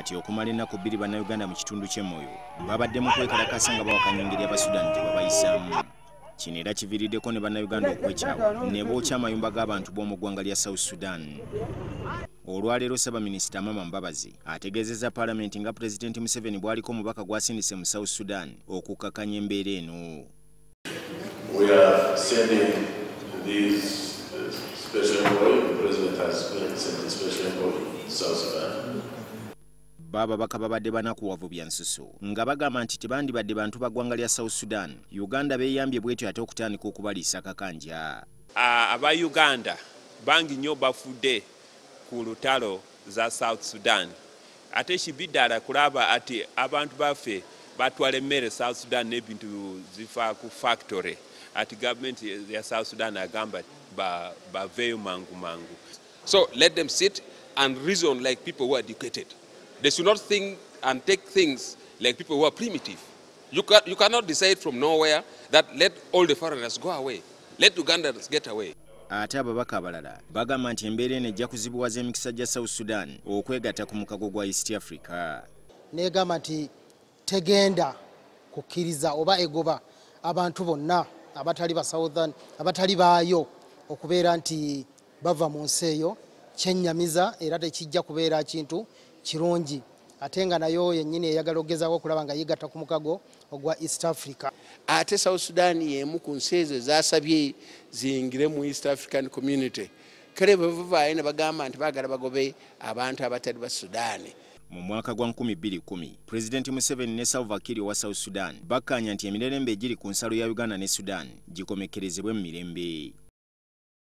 kati okumala ennaku bbiri bannayuganda mu kitundu ky'emmoyo babadde mu kwekalakasa nga bawakanyengeri abasudan gye babayisaamu kino era kiviiriddeko ne bannayuganda okwekyawa ne bookya amayumba g'abantu b'omu ggwanga lya south sudan olwaleero sabaminisita mama mbabazi ategeezezza paalamenti nga pulezidenti museveni bw'aliko omubaka gw'asindise mu south sudan okukakanya embeera eno bo bakaba badde banakuwavu byansusu nsusu nga bagamba nti tebandibadde bantu ggwanga lya south sudan uganda beeyambye bwetyo ate okutandika okubaliisa kanja aba uganda bangi nnyo bafudde ku lutalo za south sudan ate kibiddaala kulaba ati abantu baffe batwala emmere south sudan n'ebintu zifa ku factory ati gavumenti ya south sudan agamba baveeyo mangu mangu so let them sit and reason like people who are educated They should not think and take things like people who are primitive. You, can, you cannot decide from nowhere that let all the foreigners go away. Let Ugandans get away. ate ababaka abalala bagamba nti embeera eno ejja kuzibuwaza emikisa gya south sudan okwegatta ku mukago gwa east africa negamba nti tegenda kukkiriza oba egoba abantu bonna abatali ba southern abatali baayo okubeera nti bava mu nsi eyo kyennyamiza era tekijja kubeera kintu kirungi ate nga nayo yennyini eyagala ko okulaba nga yigatta ku mukago ogwa east africa ate south sudan yemu ku nsi ezo ezasabye ziyingire mu east african community kale bwe bavaayo ne bagamba nti baagala bagobe abantu abatali ba sudaani mu mwaka gwa 2010 pulezidenti museveni ne salva kiir owa south sudan bakanya nti emirembe egiri ku nsalo ya uganda ne sudan gikomekerezebwe mu mirembe